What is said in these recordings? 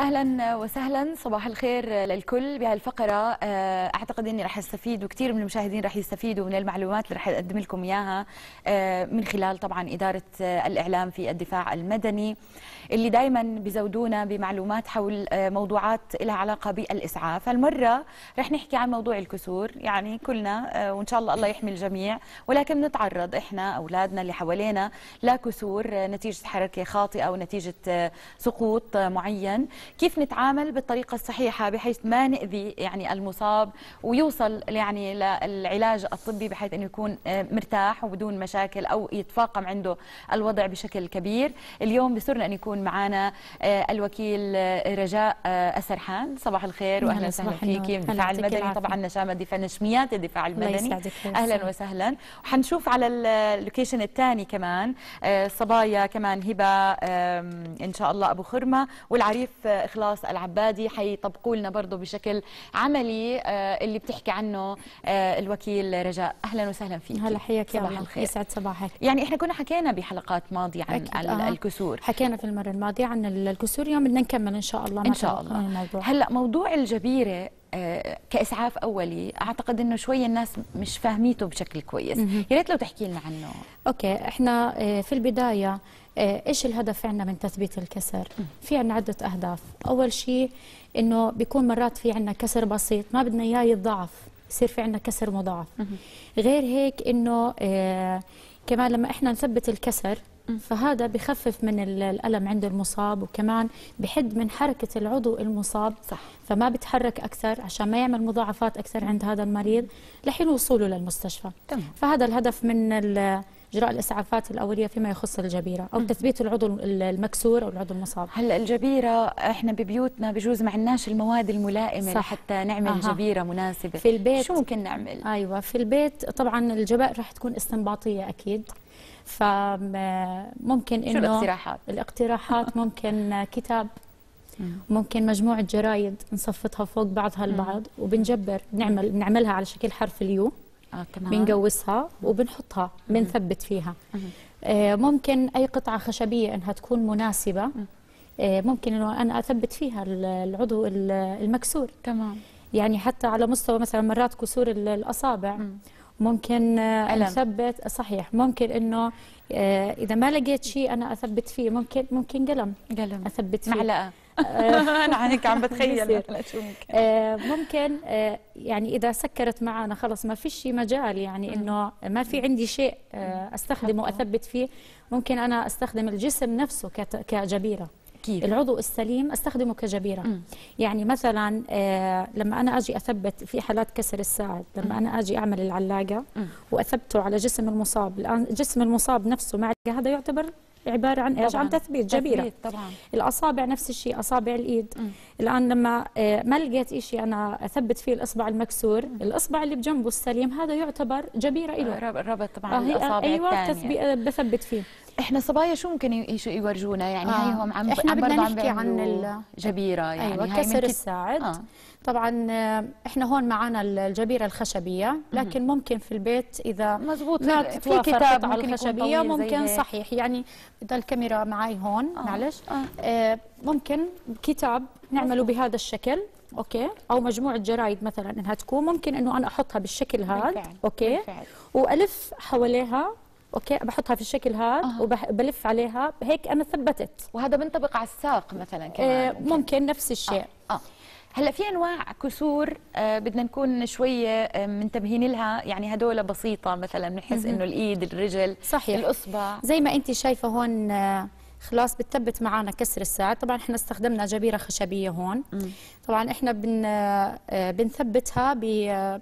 اهلا وسهلا صباح الخير للكل بهالفقره آه، اعتقد اني رح استفيد وكثير من المشاهدين رح يستفيدوا من المعلومات اللي رح اقدم لكم اياها آه، من خلال طبعا اداره آه، الاعلام في الدفاع المدني اللي دائما بزودونا بمعلومات حول آه، موضوعات لها علاقه بالاسعاف هالمره رح نحكي عن موضوع الكسور يعني كلنا آه، وان شاء الله الله يحمي الجميع ولكن نتعرض احنا اولادنا اللي حوالينا لكسور آه، نتيجه حركه خاطئه ونتيجه سقوط معين كيف نتعامل بالطريقه الصحيحه بحيث ما ناذي يعني المصاب ويوصل يعني للعلاج الطبي بحيث انه يكون مرتاح وبدون مشاكل او يتفاقم عنده الوضع بشكل كبير اليوم بسرنا ان يكون يكون معنا آه، الوكيل آه، رجاء آه، السرحان صباح الخير واهلا وسهلا فيكي دفاع الدفاع المدني طبعا نشامه دفاع نشميات الدفاع المدني اهلا وسهلا وحنشوف على اللوكيشن الثاني كمان صبايا كمان هبه ان شاء الله ابو خرمه والعريف اخلاص العبادي حيطبقوا لنا برضه بشكل عملي اللي بتحكي عنه الوكيل رجاء اهلا وسهلا فيك هلا حياك يا صباح الخير يسعد صباحك يعني احنا كنا حكينا بحلقات ماضيه عن أكيد. الكسور حكينا في المرة المرة الماضية عن يوم بدنا نكمل ان شاء الله ان شاء الله الموضوع. هلا موضوع الجبيره آه، كاسعاف اولي اعتقد انه شوي الناس مش فاهميته بشكل كويس يا ريت لو تحكي لنا عنه اوكي احنا آه، في البدايه آه، ايش الهدف عندنا من تثبيت الكسر في عندنا عده اهداف اول شيء انه بيكون مرات في عندنا كسر بسيط ما بدنا اياه يتضاعف يصير في عندنا كسر مضاعف غير هيك انه كمان لما احنا نثبت الكسر فهذا بخفف من الألم عند المصاب وكمان بحد من حركة العضو المصاب صح. فما بتحرك أكثر عشان ما يعمل مضاعفات أكثر عند هذا المريض لحين وصوله للمستشفى تمام. فهذا الهدف من إجراء الإسعافات الأولية فيما يخص الجبيرة أو تثبيت العضو المكسور أو العضو المصاب هلا الجبيرة إحنا ببيوتنا بجوز ما عندناش المواد الملائمة صح. حتى نعمل أها. جبيرة مناسبة في البيت شو ممكن نعمل؟ أيوة في البيت طبعا الجبائر راح تكون استنباطية أكيد فممكن انه شو الاقتراحات؟ الاقتراحات ممكن كتاب ممكن مجموعة جرايد نصفتها فوق بعضها البعض وبنجبر نعمل بنعملها على شكل حرف اليو آه تمام بنقوسها وبنحطها بنثبت فيها آه ممكن أي قطعة خشبية إنها تكون مناسبة آه ممكن إنه أنا أثبت فيها العضو المكسور تمام يعني حتى على مستوى مثلا مرات كسور الأصابع ممكن آه، ألم. اثبت صحيح ممكن انه آه، اذا ما لقيت شيء انا اثبت فيه ممكن ممكن قلم قلم اثبت فيه معلقه آه، انا هيك عم بتخيل ممكن يعني اذا سكرت معنا خلص ما فيش مجال يعني انه ما في عندي شيء استخدمه اثبت فيه ممكن انا استخدم الجسم نفسه كجبيره كيف؟ العضو السليم استخدمه كجبيره م. يعني مثلا آه لما انا اجي اثبت في حالات كسر الساعد لما انا اجي اعمل العلاقه واثبته على جسم المصاب الان جسم المصاب نفسه معلقه هذا يعتبر عباره عن ايش عن تثبيت جبيره تثبيت طبعا الاصابع نفس الشيء اصابع الايد م. الان لما آه، ما لقيت شيء انا اثبت فيه الاصبع المكسور م. الاصبع اللي بجنبه السليم هذا يعتبر جبيره له ربط طبعا آه, آه، الاصابع أيوة، الثانيه ايوه بثبت فيه احنا صبايا شو ممكن يورجونا يعني آه. هي هم عم احنا بدنا نحكي عن الجبيره يعني أيوة كسر الساعد آه. طبعا آه، احنا هون معنا الجبيره الخشبيه لكن ممكن في البيت اذا مزبوط في كتاب على الخشبيه ممكن صحيح يعني اذا الكاميرا معي هون آه. معلش آه. آه ممكن كتاب نعمله بهذا الشكل اوكي او مجموعه جرايد مثلا انها تكون ممكن انه انا احطها بالشكل هذا اوكي بالفعل. والف حواليها اوكي بحطها في الشكل هذا آه. وبلف عليها هيك انا ثبتت وهذا بنطبق على الساق مثلا كمان ممكن, إيه، ممكن نفس الشيء آه. آه. هلا في انواع كسور آه، بدنا نكون شويه آه، منتبهين لها يعني هدول بسيطه مثلا بنحس انه الايد الرجل صحيح الاصبع زي ما انت شايفه هون آه، خلاص بتثبت معنا كسر الساعد طبعا احنا استخدمنا جبيره خشبيه هون مم. طبعا احنا بن آه، بنثبتها ب آه،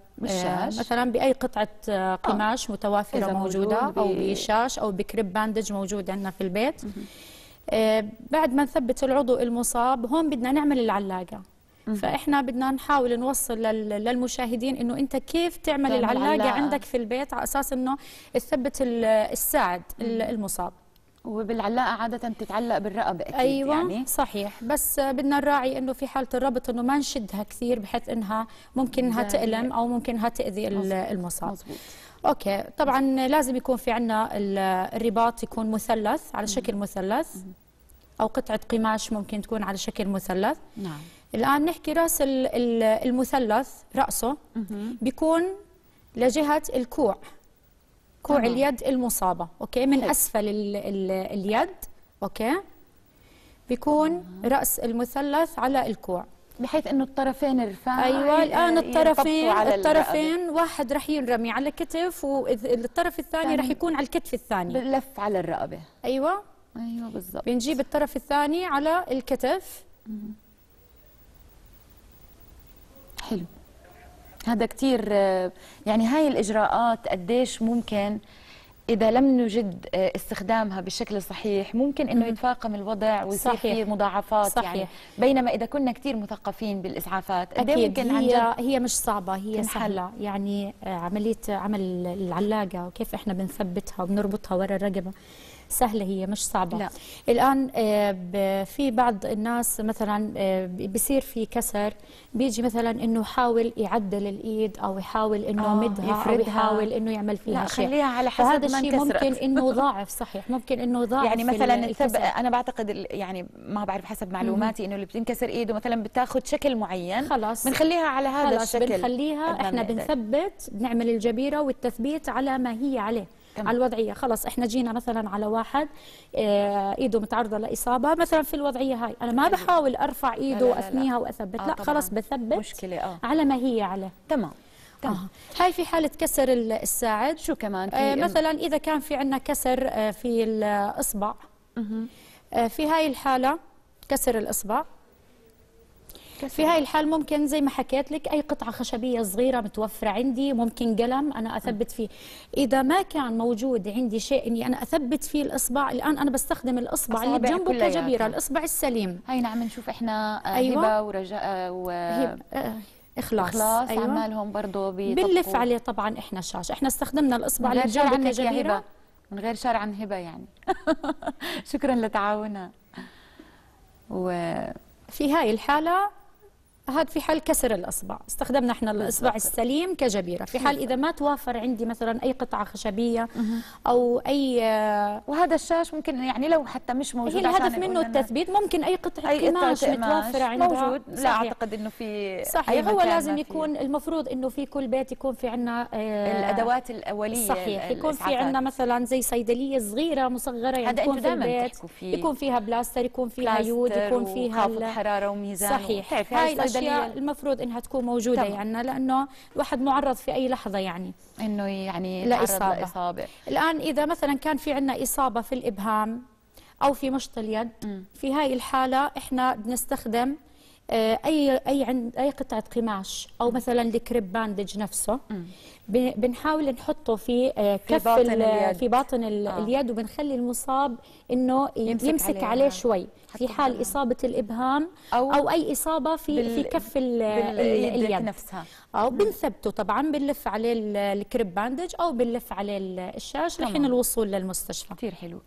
مثلا باي قطعه آه، قماش متوافره موجوده او بشاش او بكريب باندج موجود عندنا في البيت مم. بعد ما نثبت العضو المصاب هون بدنا نعمل العلاقه فاحنا بدنا نحاول نوصل للمشاهدين انه انت كيف تعمل العلاقه عندك في البيت على اساس انه تثبت الساعد المصاب وبالعلاقه عاده بتتعلق بالرقبه اكيد أيوة يعني صحيح بس بدنا نراعي انه في حاله الربط انه ما نشدها كثير بحيث انها ممكن انها تألم او ممكن انها تاذي المصاب مزبوط. اوكي طبعا لازم يكون في عندنا الرباط يكون مثلث على شكل مثلث او قطعه قماش ممكن تكون على شكل مثلث نعم الان نحكي راس المثلث راسه بيكون لجهه الكوع كوع طبعا. اليد المصابه اوكي من حلو. اسفل ال ال اليد اوكي بيكون طبعا. راس المثلث على الكوع بحيث انه الطرفين رفاع ايوه آه، الان الطرفين على الطرفين الرقبة. واحد رح ينرمي على كتف والطرف الثاني رح يكون على الكتف الثاني لف على الرقبه ايوه ايوه بالضبط بنجيب الطرف الثاني على الكتف حلو هذا كثير يعني هاي الإجراءات قديش ممكن إذا لم نجد آه، استخدامها بالشكل الصحيح ممكن إنه يتفاقم الوضع ويصير في مضاعفات يعني. صحيح. يعني بينما إذا كنا كثير مثقفين بالإسعافات إيه أكيد ممكن هي عن هي مش صعبة هي سهلة يعني آه، عملية عمل العلاقة وكيف إحنا بنثبتها وبنربطها ورا الرقبة سهله هي مش صعبه لا. الان آه، في بعض الناس مثلا آه، بيصير في كسر بيجي مثلا انه يحاول يعدل الايد او يحاول انه آه، يمدها او يحاول انه يعمل فيها لا شيء خليها على حسب هذا الشيء ممكن انه ضاعف صحيح ممكن انه ضاعف يعني مثلا الكسر. انا بعتقد يعني ما بعرف حسب معلوماتي انه اللي بتنكسر ايده مثلا بتاخذ شكل معين خلاص بنخليها على هذا خلاص الشكل بنخليها احنا بنثبت بنعمل الجبيره والتثبيت على ما هي عليه تمام. على الوضعيه خلص احنا جينا مثلا على واحد آه، ايده متعرضه لاصابه مثلا في الوضعيه هاي انا ما بحاول ارفع ايده واثنيها واثبت آه لا خلص بثبت مشكله اه على ما هي عليه تمام آه. هاي في حالة كسر الساعد شو كمان آه، في آه مثلا إذا كان في عندنا كسر آه في الإصبع آه في هاي الحالة كسر الإصبع في هاي الحال ممكن زي ما حكيت لك أي قطعة خشبية صغيرة متوفرة عندي ممكن قلم أنا أثبت فيه إذا ما كان موجود عندي شيء إني أنا أثبت فيه الإصبع الآن أنا بستخدم الإصبع اللي جنبه كجبيرة الإصبع السليم هاي نعم نشوف إحنا آه، أيوة. هبة ورجاء و... هيب. آه، اخلاص اخلاص أيوة. عمالهم برضه بنلف عليه طبعا احنا الشاش احنا استخدمنا الاصبع اللي جنبه كجبيره من غير شر عن هبه يعني شكرا لتعاونها و في هاي الحاله هذا في حال كسر الاصبع استخدمنا احنا الاصبع السليم كجبيره في حال اذا ما توافر عندي مثلا اي قطعه خشبيه او اي وهذا الشاش ممكن يعني لو حتى مش موجود هي الهدف منه التثبيت ممكن اي قطعه أي قماش متوفره عندها موجود لا صحيح. اعتقد انه في صحيح هو لازم يكون المفروض انه في كل بيت يكون في عندنا آه، الادوات الاوليه صحيح يكون في عندنا مثلا زي صيدليه صغيره مصغره يعني يكون في البيت يكون فيها بلاستر يكون فيها يود يكون فيها حراره وميزان صحيح الاشياء المفروض انها تكون موجوده طبعا. يعني لانه الواحد معرض في اي لحظه يعني انه يعني لإصابة. لإصابة الان اذا مثلا كان في عندنا اصابه في الابهام او في مشط اليد م. في هاي الحاله احنا بنستخدم آه، اي اي عند اي قطعه قماش او مثلا الكريب باندج نفسه بنحاول نحطه في آه، كف في باطن, اليد, في باطن آه. اليد وبنخلي المصاب انه يمسك, يمسك عليه, عليه شوي في حال اصابه الابهام أو, او اي اصابه في بال... في كف اليد نفسها او بنثبته طبعا بنلف عليه الكريب باندج او بنلف عليه الشاش لحين الوصول للمستشفى كثير حلو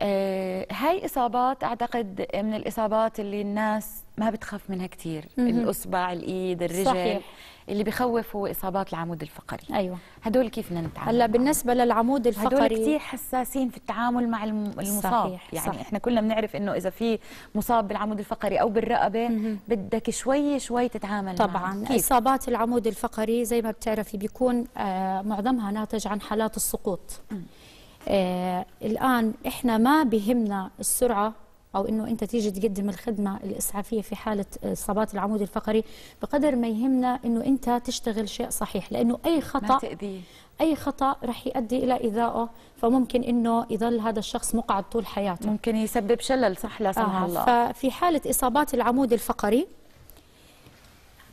آه، هاي اصابات اعتقد من الاصابات اللي الناس ما بتخاف منها كثير الاصبع الايد الرجل صحيح. اللي بخوف هو اصابات العمود الفقري ايوه هدول كيف بدنا نتعامل هلا بالنسبه للعمود الفقري هدول كثير حساسين في التعامل مع المصاب صحيح يعني صح. احنا كلنا بنعرف انه اذا في مصاب بالعمود الفقري او بالرقبه مم. بدك شوي شوي تتعامل طبعا معه. اصابات العمود الفقري زي ما بتعرفي بيكون آه، معظمها ناتج عن حالات السقوط مم. آه الآن إحنا ما بهمنا السرعة أو إنه أنت تيجي تقدم الخدمة الإسعافية في حالة آه، إصابات العمود الفقري بقدر ما يهمنا إنه أنت تشتغل شيء صحيح لأنه أي خطأ أي خطأ رح يؤدي إلى إذائه فممكن إنه يظل هذا الشخص مقعد طول حياته ممكن يسبب شلل صح لا سمح آه الله ففي حالة إصابات العمود الفقري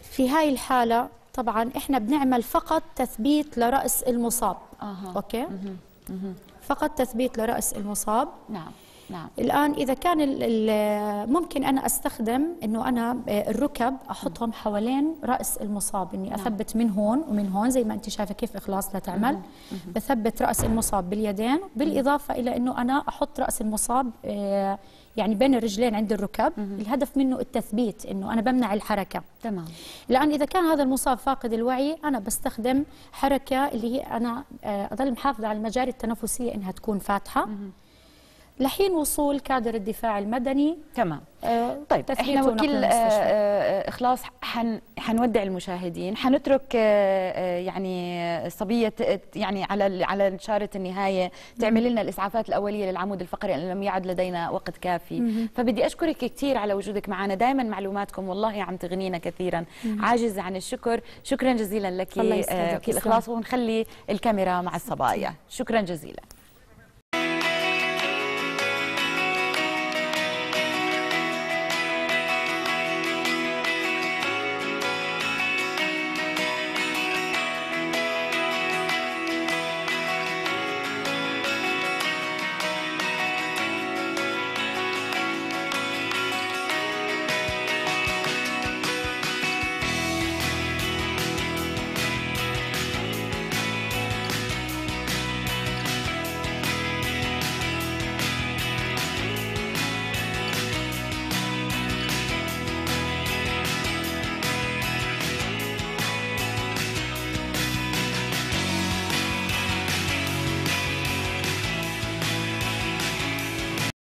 في هاي الحالة طبعا إحنا بنعمل فقط تثبيت لرأس المصاب آه. أوكي مه. مه. فقط تثبيت لرأس المصاب نعم نعم. الآن إذا كان ال ال ممكن أنا أستخدم أنه أنا آه، الركب أحطهم حوالين رأس المصاب أني نعم. أثبت نعم. من هون ومن هون زي ما أنت شايفة كيف إخلاص لتعمل تعمل مم. بثبت رأس المصاب باليدين بالإضافة إلى أنه أنا أحط رأس المصاب آه، يعني بين الرجلين عند الركب مم. الهدف منه التثبيت انه انا بمنع الحركه تمام الان اذا كان هذا المصاب فاقد الوعي انا بستخدم حركه اللي هي انا آه، اظل محافظه على المجاري التنفسيه انها تكون فاتحه مم. لحين وصول كادر الدفاع المدني تمام آه طيب احنا وكل آه،, آه اخلاص حن حنودع المشاهدين حنترك آه, آه، يعني آه، صبيه يعني على على شاره النهايه تعمل لنا الاسعافات الاوليه للعمود الفقري لان لم يعد لدينا وقت كافي مم. فبدي اشكرك كثير على وجودك معنا دائما معلوماتكم والله عم تغنينا كثيرا مم. عاجز عن الشكر شكرا جزيلا لك آه كل اخلاص ونخلي الكاميرا مع الصبايا شكرا جزيلا